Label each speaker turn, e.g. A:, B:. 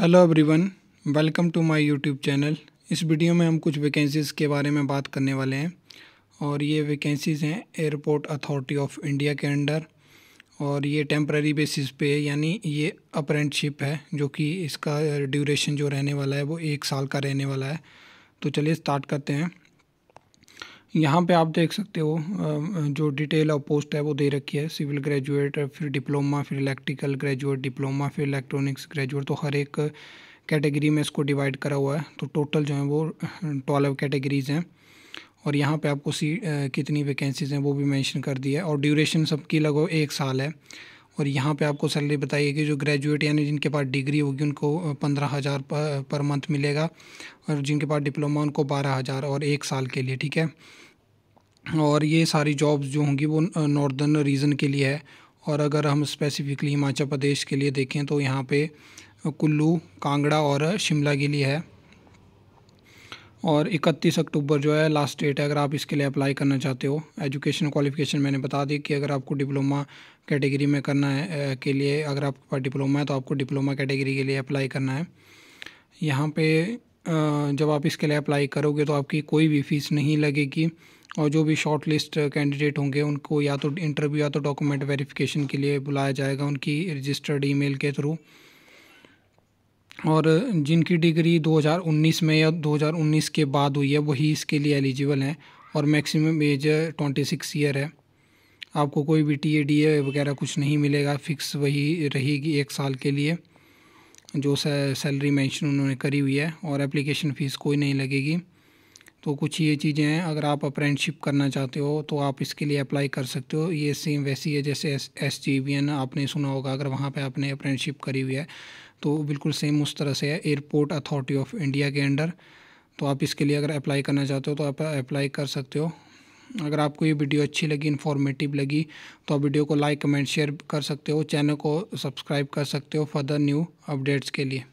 A: hello everyone welcome to my YouTube channel इस video में हम कुछ वैकेंसीज़ के बारे में बात करने वाले हैं और ये वैकेंसीज़ हैं एयरपोर्ट अथॉरिटी ऑफ इंडिया के अंडर और ये टेम्प्रेरी बेसिस पे है यानी ये अप्रेंटशिप है जो कि इसका ड्यूरेशन जो रहने वाला है वो एक साल का रहने वाला है तो चलिए स्टार्ट करते हैं यहाँ पे आप देख सकते हो जो डिटेल और पोस्ट है वो दे रखी है सिविल ग्रेजुएट फिर डिप्लोमा फिर इलेक्ट्रिकल ग्रेजुएट डिप्लोमा फिर इलेक्ट्रॉनिक्स ग्रेजुएट तो हर एक कैटेगरी में इसको डिवाइड करा हुआ है तो टोटल जो है वो ट्वेल्व कैटेगरीज़ हैं और यहाँ पे आपको सी कितनी वैकेंसीज़ हैं वो भी मेंशन कर दी है और ड्यूरेशन सबकी लगभग एक साल है और यहाँ पे आपको सैलरी बताइए कि जो ग्रेजुएट यानी जिनके पास डिग्री होगी उनको पंद्रह हज़ार पर मंथ मिलेगा और जिनके पास डिप्लोमा उनको बारह हज़ार और एक साल के लिए ठीक है और ये सारी जॉब्स जो होंगी वो नॉर्दर्न रीजन के लिए है और अगर हम स्पेसिफ़िकली हिमाचल प्रदेश के लिए देखें तो यहाँ पे कुल्लू कांगड़ा और शिमला के लिए है और 31 अक्टूबर जो है लास्ट डेट है अगर आप इसके लिए अप्लाई करना चाहते हो एजुकेशन क्वालिफिकेशन मैंने बता दी कि अगर आपको डिप्लोमा कैटेगरी में करना है के लिए अगर आपके पास डिप्लोमा है तो आपको डिप्लोमा कैटेगरी के लिए अप्लाई करना है यहाँ पे जब आप इसके लिए अप्लाई करोगे तो आपकी कोई भी फ़ीस नहीं लगेगी और जो भी शॉर्ट लिस्ट कैंडिडेट होंगे उनको या तो इंटरव्यू या तो डॉक्यूमेंट वेरिफिकेशन के लिए बुलाया जाएगा उनकी रजिस्टर्ड ईमेल के थ्रू और जिनकी डिग्री 2019 में या 2019 के बाद हुई है वही इसके लिए एलिजिबल हैं और maximum age twenty six year है आपको कोई भी टी ए डी ए वगैरह कुछ नहीं मिलेगा फ़िक्स वही रहेगी एक साल के लिए जो सैलरी मेंशन उन्होंने करी हुई है और एप्लीकेशन फ़ीस कोई नहीं लगेगी तो कुछ ये चीज़ें हैं अगर आप अप्रेंटशिप करना चाहते हो तो आप इसके लिए अप्लाई कर सकते हो ये सेम वैसी है जैसे एस एस जी एन आपने सुना होगा अगर वहाँ पे आपने अप्रेंटशिप करी हुई है तो बिल्कुल सेम उस तरह से है एयरपोर्ट अथॉरिटी ऑफ इंडिया के अंडर तो आप इसके लिए अगर अप्लाई करना चाहते हो तो आप अप्लाई कर सकते हो अगर आपको ये वीडियो अच्छी लगी इन्फॉर्मेटिव लगी तो आप वीडियो को लाइक कमेंट शेयर कर सकते हो चैनल को सब्सक्राइब कर सकते हो फर्दर न्यू अपडेट्स के लिए